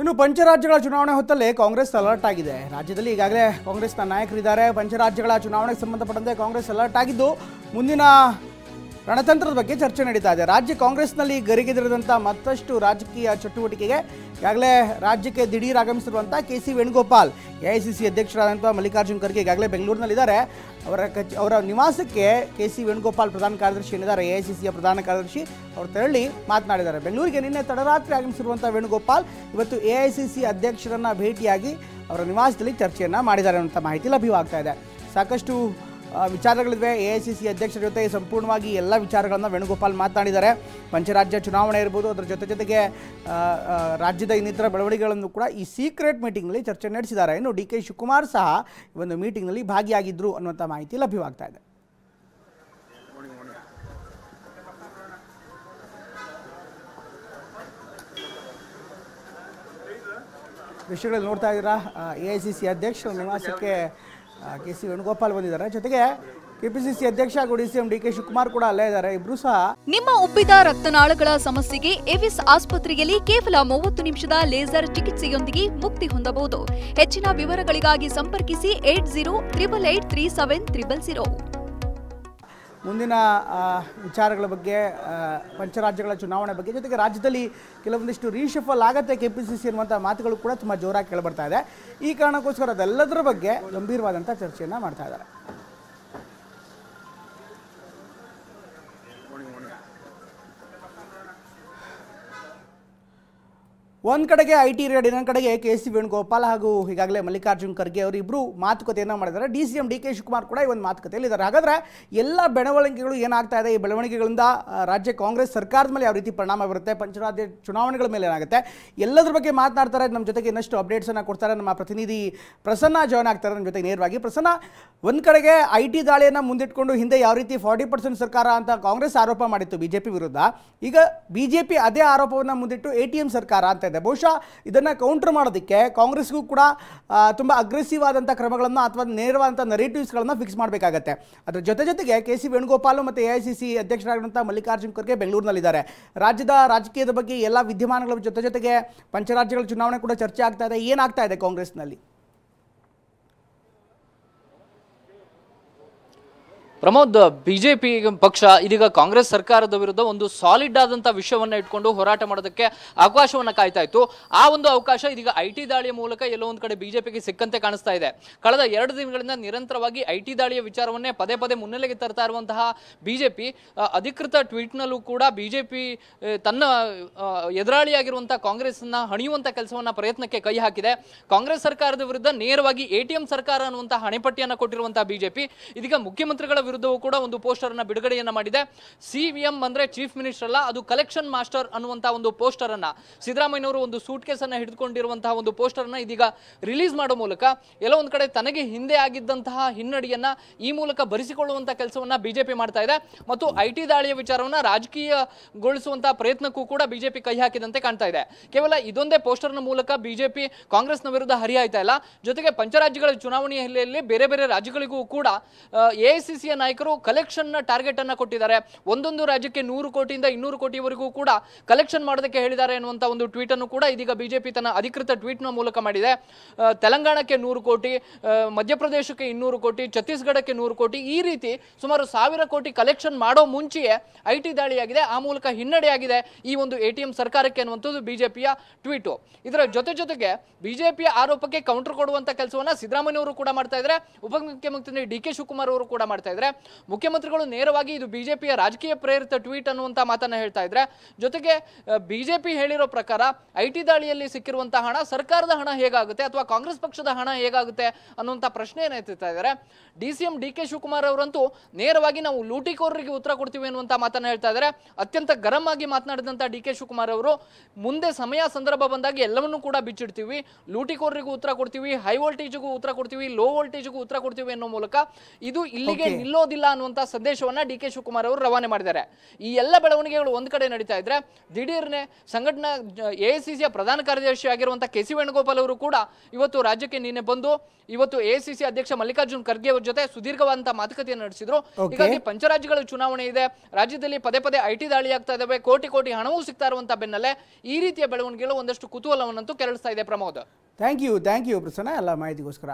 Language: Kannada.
ಇನ್ನು ಪಂಚರಾಜ್ಯಗಳ ಚುನಾವಣೆ ಹೊತ್ತಲ್ಲೇ ಕಾಂಗ್ರೆಸ್ ಅಲರ್ಟ್ ಆಗಿದೆ ರಾಜ್ಯದಲ್ಲಿ ಈಗಾಗಲೇ ಕಾಂಗ್ರೆಸ್ನ ನಾಯಕರಿದ್ದಾರೆ ಪಂಚರಾಜ್ಯಗಳ ಚುನಾವಣೆಗೆ ಸಂಬಂಧಪಟ್ಟಂತೆ ಕಾಂಗ್ರೆಸ್ ಅಲರ್ಟ್ ಆಗಿದ್ದು ಮುಂದಿನ ರಣತಂತ್ರದ ಬಗ್ಗೆ ಚರ್ಚೆ ನಡೀತಾ ಇದೆ ರಾಜ್ಯ ಕಾಂಗ್ರೆಸ್ನಲ್ಲಿ ಗರಿಗೆದಿರಿದಂಥ ಮತ್ತಷ್ಟು ರಾಜಕೀಯ ಚಟುವಟಿಕೆಗೆ ಈಗಾಗಲೇ ರಾಜ್ಯಕ್ಕೆ ದಿಢೀರ್ ಆಗಮಿಸಿರುವಂಥ K C Venugopal A I C C ಅಧ್ಯಕ್ಷರಾದಂಥ ಮಲ್ಲಿಕಾರ್ಜುನ್ ಖರ್ಗೆ ಈಗಾಗಲೇ ಬೆಂಗಳೂರಿನಲ್ಲಿದ್ದಾರೆ ಅವರ ಕಚ್ ಅವರ ನಿವಾಸಕ್ಕೆ ಕೆ ಸಿ ವೇಣುಗೋಪಾಲ್ ಪ್ರಧಾನ ಕಾರ್ಯದರ್ಶಿ ಏನಿದ್ದಾರೆ ಎ ಸಿ ಸಿಯ ಪ್ರಧಾನ ಕಾರ್ಯದರ್ಶಿ ಅವರು ತೆರಳಿ ಮಾತನಾಡಿದ್ದಾರೆ ಬೆಂಗಳೂರಿಗೆ ನಿನ್ನೆ ತಡರಾತ್ರಿ ಆಗಮಿಸಿರುವಂಥ ವೇಣುಗೋಪಾಲ್ ಇವತ್ತು ಎ ಐ ಸಿ ಸಿ ಅಧ್ಯಕ್ಷರನ್ನು ಭೇಟಿಯಾಗಿ ಅವರ ನಿವಾಸದಲ್ಲಿ ಚರ್ಚೆಯನ್ನು ಮಾಡಿದ್ದಾರೆ ಅನ್ನೋಂಥ ಮಾಹಿತಿ ಲಭ್ಯವಾಗ್ತಾ ಇದೆ ಸಾಕಷ್ಟು ವಿಚಾರಗಳಿವೆ ಎ ಐ ಸಿ ಸಿ ಅಧ್ಯಕ್ಷರ ಜೊತೆ ಸಂಪೂರ್ಣವಾಗಿ ಎಲ್ಲ ವಿಚಾರಗಳನ್ನು ವೇಣುಗೋಪಾಲ್ ಮಾತನಾಡಿದ್ದಾರೆ ಪಂಚರಾಜ್ಯ ಚುನಾವಣೆ ಇರ್ಬೋದು ಅದರ ಜೊತೆ ಜೊತೆಗೆ ರಾಜ್ಯದ ಇನ್ನಿತರ ಬೆಳವಣಿಗೆಗಳನ್ನು ಕೂಡ ಈ ಸೀಕ್ರೆಟ್ ಮೀಟಿಂಗ್ನಲ್ಲಿ ಚರ್ಚೆ ನಡೆಸಿದ್ದಾರೆ ಇನ್ನು ಡಿ ಕೆ ಶಿವಕುಮಾರ್ ಸಹ ಈ ಒಂದು ಮೀಟಿಂಗ್ನಲ್ಲಿ ಭಾಗಿಯಾಗಿದ್ದರು ಅನ್ನುವಂಥ ಮಾಹಿತಿ ಲಭ್ಯವಾಗ್ತಾ ಇದೆ ವಿಷಯಗಳಲ್ಲಿ ನೋಡ್ತಾ ಇದ್ದೀರಾ ಎ ಐ ಸಿ ಸಿ ಅಧ್ಯಕ್ಷರ ನಿವಾಸಕ್ಕೆ ಕೆ ಸಿ ವೇಣುಗೋಪಾಲ್ ಬಂದಿದ್ದಾರೆ ಜೊತೆಗೆ ಕೆಪಿಸಿಸಿ ಅಧ್ಯಕ್ಷ ಹಾಗೂ ಡಿಸಿಎಂ ಡಿ ಕೆ ಶಿವಕುಮಾರ್ ಕೂಡ ಅಲ್ಲೇ ಇದ್ದಾರೆ ಇಬ್ರು ಸಹ ನಿಮ್ಮ ಉಬ್ಬಿದ ರಕ್ತನಾಳಗಳ ಸಮಸ್ಯೆಗೆ ಎವಿಸ್ ಆಸ್ಪತ್ರೆಯಲ್ಲಿ ಕೇವಲ ಮೂವತ್ತು ನಿಮಿಷದ ಲೇಸರ್ ಚಿಕಿತ್ಸೆಯೊಂದಿಗೆ ಮುಕ್ತಿ ಹೊಂದಬಹುದು ಹೆಚ್ಚಿನ ವಿವರಗಳಿಗಾಗಿ ಸಂಪರ್ಕಿಸಿ eight zero triple eight three seven triple zero ಮುಂದಿನ ವಿಚಾರಗಳ ಬಗ್ಗೆ ಪಂಚರಾಜ್ಯಗಳ ಚುನಾವಣೆ ಬಗ್ಗೆ ಜೊತೆಗೆ ರಾಜ್ಯದಲ್ಲಿ ಕೆಲವೊಂದಿಷ್ಟು ರೀಶಫಲ್ ಆಗುತ್ತೆ ಕೆ ಪಿ ಸಿ ಸಿ ಅನ್ನುವಂಥ ಮಾತುಗಳು ಕೂಡ ತುಂಬ ಜೋರಾಗಿ ಕೇಳಿಬರ್ತಾ ಇದೆ ಈ ಕಾರಣಕ್ಕೋಸ್ಕರ ಅದೆಲ್ಲದರ ಬಗ್ಗೆ ಗಂಭೀರವಾದಂಥ ಚರ್ಚೆಯನ್ನು ಮಾಡ್ತಾ ಇದ್ದಾರೆ ಒಂದು ಕಡೆಗೆ ಐ ಟಿ ರೇಡ್ ಇನ್ನೊಂದು ಕಡೆಗೆ ಕೆ ಸಿ ವೇಣುಗೋಪಾಲ್ ಹಾಗೂ ಈಗಾಗಲೇ ಮಲ್ಲಿಕಾರ್ಜುನ್ ಖರ್ಗೆ ಅವರಿಬ್ಬರು ಮಾತುಕತೆಯನ್ನು ಮಾಡಿದ್ದಾರೆ D C M D K Shivakumar ಕೂಡ ಈ ಒಂದು ಮಾತುಕತೆಯಲ್ಲಿ ಇದ್ದಾರೆ ಹಾಗಾದರೆ ಎಲ್ಲ ಬೆಳವಣಿಗೆಗಳು ಏನಾಗ್ತಾ ಇದೆ ಈ ಬೆಳವಣಿಗೆಗಳಿಂದ ರಾಜ್ಯ ಕಾಂಗ್ರೆಸ್ ಸರ್ಕಾರದ ಮೇಲೆ ಯಾವ ರೀತಿ ಪರಿಣಾಮ ಬರುತ್ತೆ ಪಂಚರಾಜ್ಯ ಚುನಾವಣೆಗಳ ಮೇಲೆ ಏನಾಗುತ್ತೆ ಎಲ್ಲದರ ಬಗ್ಗೆ ಮಾತನಾಡ್ತಾರೆ ನಮ್ಮ ಜೊತೆಗೆ ಇನ್ನಷ್ಟು ಅಪ್ಡೇಟ್ಸನ್ನು ಕೊಡ್ತಾರೆ ನಮ್ಮ ಪ್ರತಿನಿಧಿ ಪ್ರಸನ್ನ ಜಾಯ್ನ್ ಆಗ್ತಾರೆ ನಮ್ಮ ಜೊತೆಗೆ ನೇರವಾಗಿ ಪ್ರಸನ್ನ ಒಂದು ಕಡೆಗೆ ಐ ಟಿ ದಾಳಿಯನ್ನು ಮುಂದಿಟ್ಕೊಂಡು ಹಿಂದೆ ಯಾವ ರೀತಿ ಫಾರ್ಟಿ ಪರ್ಸೆಂಟ್ ಸರ್ಕಾರ ಅಂತ ಕಾಂಗ್ರೆಸ್ ಆರೋಪ ಮಾಡಿತ್ತು ಬಿಜೆಪಿ ವಿರುದ್ಧ ಈಗ ಬಿಜೆಪಿ ಅದೇ ಆರೋಪವನ್ನು ಮುಂದಿಟ್ಟು ಎ ಟಿ ಸರ್ಕಾರ ಅಂತ ಇದೆ ಬಹುಶಃ ಇದನ್ನು ಕೌಂಟರ್ ಮಾಡೋದಕ್ಕೆ ಕಾಂಗ್ರೆಸ್ಗೂ ಕೂಡ ತುಂಬ ಅಗ್ರೆಸಿವ್ ಆದಂಥ ಕ್ರಮಗಳನ್ನು ಅಥವಾ ನೇರವಾದಂಥ ನರೇಟಿವ್ಸ್ಗಳನ್ನು ಫಿಕ್ಸ್ ಮಾಡಬೇಕಾಗತ್ತೆ ಅದರ ಜೊತೆ ಜೊತೆಗೆ ಕೆ ಸಿ ವೇಣುಗೋಪಾಲ್ ಮತ್ತು ಎ ಐ ಸಿ ಸಿ ಅಧ್ಯಕ್ಷರಾಗಿರುವಂಥ ಮಲ್ಲಿಕಾರ್ಜುನ್ ಖರ್ಗೆ ಬೆಂಗಳೂರಿನಲ್ಲಿದ್ದಾರೆ ರಾಜ್ಯದ ರಾಜಕೀಯದ ಬಗ್ಗೆ ಎಲ್ಲ ವಿದ್ಯಮಾನಗಳ ಜೊತೆ ಜೊತೆಗೆ ಪಂಚರಾಜ್ಯಗಳ ಚುನಾವಣೆ ಕೂಡ ಚರ್ಚೆ ಆಗ್ತಾ ಇದೆ ಏನಾಗ್ತಾ ಇದೆ ಕಾಂಗ್ರೆಸ್ನಲ್ಲಿ ಪ್ರಮೋದ್ ಬಿಜೆಪಿ ಪಕ್ಷ ಇದೀಗ ಕಾಂಗ್ರೆಸ್ ಸರ್ಕಾರದ ವಿರುದ್ಧ ಒಂದು ಸಾಲಿಡ್ ಆದಂತಹ ವಿಷಯವನ್ನ ಇಟ್ಕೊಂಡು ಹೋರಾಟ ಮಾಡೋದಕ್ಕೆ ಅವಕಾಶವನ್ನ ಕಾಯ್ತಾ ಇತ್ತು ಆ ಒಂದು ಅವಕಾಶ ಇದೀಗ ಐ ದಾಳಿಯ ಮೂಲಕ ಎಲ್ಲೋ ಒಂದ್ ಕಡೆ ಬಿಜೆಪಿಗೆ ಸಿಕ್ಕಂತೆ ಕಾಣಿಸ್ತಾ ಇದೆ ಕಳೆದ ಎರಡು ದಿನಗಳಿಂದ ನಿರಂತರವಾಗಿ ಐ ದಾಳಿಯ ವಿಚಾರವನ್ನೇ ಪದೇ ಪದೇ ಮುನ್ನೆಲೆಗೆ ತರ್ತಾ ಇರುವಂತಹ ಬಿಜೆಪಿ ಅಧಿಕೃತ ಟ್ವೀಟ್ನಲ್ಲೂ ಕೂಡ ಬಿಜೆಪಿ ತನ್ನ ಎದುರಾಳಿಯಾಗಿರುವಂತಹ ಕಾಂಗ್ರೆಸ್ನ ಹಣಿಯುವಂತ ಕೆಲಸವನ್ನ ಪ್ರಯತ್ನಕ್ಕೆ ಕೈ ಹಾಕಿದೆ ಕಾಂಗ್ರೆಸ್ ಸರ್ಕಾರದ ವಿರುದ್ಧ ನೇರವಾಗಿ ಎಟಿಎಂ ಸರ್ಕಾರ ಅನ್ನುವಂತಹ ಹಣೆಪಟ್ಟಿಯನ್ನು ಕೊಟ್ಟಿರುವಂತಹ ಬಿಜೆಪಿ ಇದೀಗ ಮುಖ್ಯಮಂತ್ರಿಗಳ ವಿರುದ್ಧ ವಿರುದ್ಧವೂ ಕೂಡ ಒಂದು ಪೋಸ್ಟರ್ ಅನ್ನ ಬಿಡುಗಡೆಯನ್ನ ಮಾಡಿದೆ ಸಿವಿಎಂ ಅಂದ್ರೆ ಚೀಫ್ ಮಿನಿಸ್ಟರ್ ಅಲ್ಲ ಅದು ಕಲೆಕ್ಷನ್ ಮಾಸ್ಟರ್ ಅನ್ನುವಂತಹ ಒಂದು ಪೋಸ್ಟರ್ ಅನ್ನ ಸಿದ್ದರಾಮಯ್ಯನವರು ಒಂದು ಸೂಟ್ ಕೇಸ್ ಅನ್ನ ಹಿಡಿದುಕೊಂಡಿರುವಂತಹ ಒಂದು ಪೋಸ್ಟರ್ ಅನ್ನ ಇದೀಗ ರಿಲೀಸ್ ಮಾಡುವ ಮೂಲಕ ಎಲ್ಲ ಒಂದ್ ಕಡೆ ತನಗೆ ಹಿಂದೆ ಆಗಿದ್ದಂತಹ ಹಿನ್ನಡೆಯನ್ನ ಈ ಮೂಲಕ ಭರಿಸಿಕೊಳ್ಳುವಂತಹ ಕೆಲಸವನ್ನ ಬಿಜೆಪಿ ಮಾಡ್ತಾ ಇದೆ ಮತ್ತು ಐಟಿ ದಾಳಿಯ ವಿಚಾರವನ್ನ ರಾಜಕೀಯಗೊಳಿಸುವಂತಹ ಪ್ರಯತ್ನಕ್ಕೂ ಕೂಡ ಬಿಜೆಪಿ ಕೈ ಹಾಕಿದಂತೆ ಕಾಣ್ತಾ ಇದೆ ಕೇವಲ ಇದೊಂದೇ ನ ಮೂಲಕ ಬಿಜೆಪಿ ಕಾಂಗ್ರೆಸ್ನ ವಿರುದ್ಧ ಹರಿಯಾಯ್ತಾ ಇಲ್ಲ ಜೊತೆಗೆ ಪಂಚರಾಜ್ಯಗಳ ಚುನಾವಣೆಯ ಹಿನ್ನೆಲೆಯಲ್ಲಿ ಬೇರೆ ಬೇರೆ ರಾಜ್ಯಗಳಿಗೂ ಕೂಡ ಎಐಸಿಸಿಯ ನಾಯಕರು ಕಲೆಕ್ಷನ್ನ ಟಾರ್ಗೆಟ್ ಅನ್ನ ಕೊಟ್ಟಿದ್ದಾರೆ ಒಂದೊಂದು ರಾಜ್ಯಕ್ಕೆ ನೂರು ಕೋಟಿಯಿಂದ ಇನ್ನೂರು ಕೋಟಿವರೆಗೂ ಕೂಡ ಕಲೆಕ್ಷನ್ ಮಾಡೋದಕ್ಕೆ ಹೇಳಿದ್ದಾರೆ ಎನ್ನುವಂತ ಒಂದು ಟ್ವೀಟ್ ಅನ್ನು ಕೂಡ ಇದೀಗ ಬಿಜೆಪಿ ತನ್ನ ಅಧಿಕೃತ ನ ಮೂಲಕ ಮಾಡಿದೆ ತೆಲಂಗಾಣಕ್ಕೆ ನೂರು ಕೋಟಿ ಮಧ್ಯಪ್ರದೇಶಕ್ಕೆ ಇನ್ನೂರು ಕೋಟಿ ಛತ್ತೀಸ್ಗಢಕ್ಕೆ ನೂರು ಕೋಟಿ ಈ ರೀತಿ ಸುಮಾರು ಸಾವಿರ ಕೋಟಿ ಕಲೆಕ್ಷನ್ ಮಾಡೋ ಮುಂಚೆಯೇ ಐಟಿ ದಾಳಿಯಾಗಿದೆ ಆ ಮೂಲಕ ಹಿನ್ನಡೆಯಾಗಿದೆ ಈ ಒಂದು ಎ ಸರ್ಕಾರಕ್ಕೆ ಅನ್ನುವಂಥದ್ದು ಬಿಜೆಪಿಯ ಟ್ವೀಟು ಇದರ ಜೊತೆ ಜೊತೆಗೆ ಬಿಜೆಪಿಯ ಆರೋಪಕ್ಕೆ ಕೌಂಟರ್ ಕೊಡುವಂತ ಕೆಲಸವನ್ನ ಸಿದ್ದರಾಮಯ್ಯ ಕೂಡ ಮಾಡ್ತಾ ಇದ್ದಾರೆ ಉಪಮುಖ್ಯಮಂತ್ರಿ ಡಿ ಕೆ ಶಿವಕುಮಾರ್ ಅವರು ಕೂಡ ಮಾಡ್ತಾ ಇದ್ದಾರೆ ಮುಖ್ಯಮಂತ್ರಿಗಳು ನೇರವಾಗಿ ಇದು ಬಿಜೆಪಿಯ ರಾಜಕೀಯ ಪ್ರೇರಿತ ಟ್ವೀಟ್ ಅನ್ನುವಂತ ಮಾತನ್ನ ಹೇಳ್ತಾ ಇದ್ರೆ ಜೊತೆಗೆ ಬಿಜೆಪಿ ಹೇಳಿರೋ ಪ್ರಕಾರ ಐಟಿ ದಾಳಿಯಲ್ಲಿ ಸಿಕ್ಕಿರುವಂತಹ ಹಣ ಸರ್ಕಾರದ ಹಣ ಹೇಗಾಗುತ್ತೆ ಅಥವಾ ಕಾಂಗ್ರೆಸ್ ಪಕ್ಷದ ಹಣ ಹೇಗಾಗುತ್ತೆ ಅನ್ನುವಂಥ ಪ್ರಶ್ನೆ ಎತ್ತಿರ್ತಾ ಇದ್ದಾರೆ D C M D K Shivakumar ಅವರಂತೂ ನೇರವಾಗಿ ನಾವು ಲೂಟಿಕೋರರಿಗೆ ಉತ್ತರ ಕೊಡ್ತೀವಿ ಅನ್ನುವಂತ ಮಾತನ್ನ ಹೇಳ್ತಾ ಇದ್ದಾರೆ ಅತ್ಯಂತ ಗರಂ ಆಗಿ ಮಾತನಾಡಿದಂಥ ಡಿ ಕೆ ಶಿವಕುಮಾರ್ ಅವರು ಮುಂದೆ ಸಮಯ ಸಂದರ್ಭ ಬಂದಾಗ ಎಲ್ಲವನ್ನೂ ಕೂಡ ಬಿಚ್ಚಿಡ್ತೀವಿ ಲೂಟಿಕೋರರಿಗೂ ಉತ್ತರ ಕೊಡ್ತೀವಿ ಹೈ ವೋಲ್ಟೇಜ್ಗೂ ಉತ್ತರ ಕೊಡ್ತೀವಿ ಲೋ ವೋಲ್ಟೇಜ್ಗೂ ಉತ್ತರ ಕೊಡ್ತೀವಿ ಅನ್ನೋ ಮೂಲಕ ಇದು ಇಲ್ಲಿಗೆ ನಿಲ್ಲೋ ಇಲ್ಲ ಅನ್ನುವಂಥ ಸಂದೇಶವನ್ನ ಡಿ ಕೆ ಶಿವಕುಮಾರ್ ಅವರು ರವಾನೆ ಮಾಡಿದ್ದಾರೆ ಈ ಎಲ್ಲ ಬೆಳವಣಿಗೆಗಳು ಒಂದ್ ಕಡೆ ನಡೀತಾ ಇದ್ರೆ ದಿಢೀರ್ನೆ ಸಂಘಟನಾ ಎ ಸಿ ಪ್ರಧಾನ ಕಾರ್ಯದರ್ಶಿ ಆಗಿರುವಂಥ ಕೆ ಸಿ ವೇಣುಗೋಪಾಲ್ ಅವರು ಕೂಡ ಇವತ್ತು ರಾಜ್ಯಕ್ಕೆ ನಿನ್ನೆ ಬಂದು ಇವತ್ತು ಎ ಅಧ್ಯಕ್ಷ ಮಲ್ಲಿಕಾರ್ಜುನ್ ಖರ್ಗೆ ಅವರ ಜೊತೆ ಸುದೀರ್ಘವಾದಂತಹ ಮಾತುಕತೆಯನ್ನು ನಡೆಸಿದ್ರು ಹೀಗಾಗಿ ಪಂಚರಾಜ್ಯಗಳ ಚುನಾವಣೆ ಇದೆ ರಾಜ್ಯದಲ್ಲಿ ಪದೇ ಪದೇ ಐಟಿ ದಾಳಿ ಆಗ್ತಾ ಇದಾವೆ ಕೋಟಿ ಕೋಟಿ ಹಣವೂ ಸಿಗ್ತಾ ಇರುವಂತಹ ಬೆನ್ನಲ್ಲೇ ಈ ರೀತಿಯ ಬೆಳವಣಿಗೆಗಳು ಒಂದಷ್ಟು ಕುತೂಹಲವನ್ನಂತೂ ಕೆರಳಿಸ್ತಾ ಇದೆ Pramod thank you thank you Prasanna ಎಲ್ಲ ಮಾಹಿತಿಗೋಸ್ಕರ